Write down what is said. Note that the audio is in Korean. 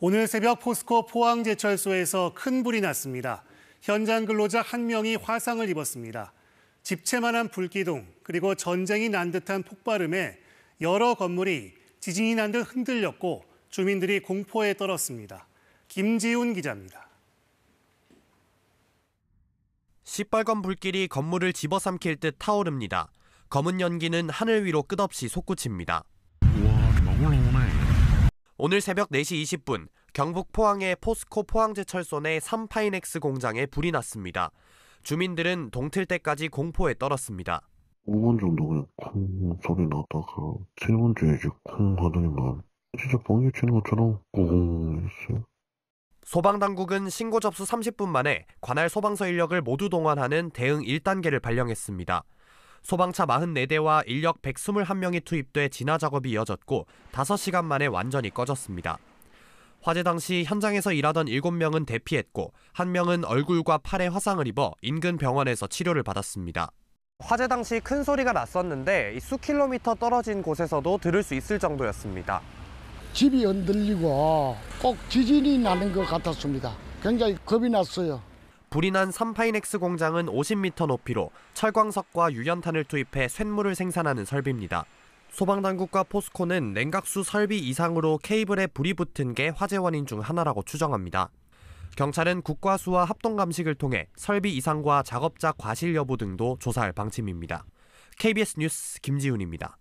오늘 새벽 포스코 포항제철소에서 큰 불이 났습니다. 현장 근로자 한 명이 화상을 입었습니다. 집채만한 불기둥 그리고 전쟁이 난 듯한 폭발음에 여러 건물이 지진이 난 듯 흔들렸고 주민들이 공포에 떨었습니다. 김지훈 기자입니다. 시뻘건 불길이 건물을 집어삼킬 듯 타오릅니다. 검은 연기는 하늘 위로 끝없이 솟구칩니다. 와, 너무 너무네. 오늘 새벽 4시 20분 경북 포항의 포스코 포항제철소 내 삼파이넥스 공장에 불이 났습니다. 주민들은 동틀 때까지 공포에 떨었습니다. 5분 정도 그냥 콩 소리 나다가 세번째 이제 콩 하더니만 진짜 번개 치는 것처럼 꽁 했어요. 소방당국은 신고 접수 30분 만에 관할 소방서 인력을 모두 동원하는 대응 1단계를 발령했습니다. 소방차 44대와 인력 121명이 투입돼 진화 작업이 이어졌고 5시간 만에 완전히 꺼졌습니다. 화재 당시 현장에서 일하던 7명은 대피했고 1명은 얼굴과 팔에 화상을 입어 인근 병원에서 치료를 받았습니다. 화재 당시 큰 소리가 났었는데 수킬로미터 떨어진 곳에서도 들을 수 있을 정도였습니다. 집이 흔들리고 꼭 지진이 나는 것 같았습니다. 굉장히 겁이 났어요. 불이 난 삼파인엑스 공장은 50m 높이로 철광석과 유연탄을 투입해 쇳물을 생산하는 설비입니다. 소방당국과 포스코는 냉각수 설비 이상으로 케이블에 불이 붙은 게 화재 원인 중 하나라고 추정합니다. 경찰은 국과수와 합동 감식을 통해 설비 이상과 작업자 과실 여부 등도 조사할 방침입니다. KBS 뉴스 김지훈입니다.